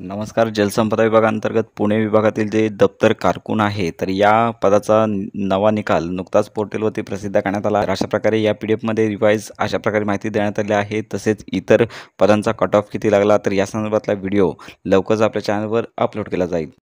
नमस्कार जलसंपदा विभागांतर्गत पुणे विभागातील जे दप्तर कारकून आहे तर या पदाचा नवा निकाल नुकताच पोर्टलवरती प्रसिद्ध करण्यात आला अशा प्रकारे या पी डी एफमध्ये रिवाईज अशा प्रकारे माहिती देण्यात आली आहे तसेच इतर पदांचा कट ऑफ किती लागला तर या संदर्भातला व्हिडिओ लवकरच आपल्या चॅनलवर अपलोड केला जाईल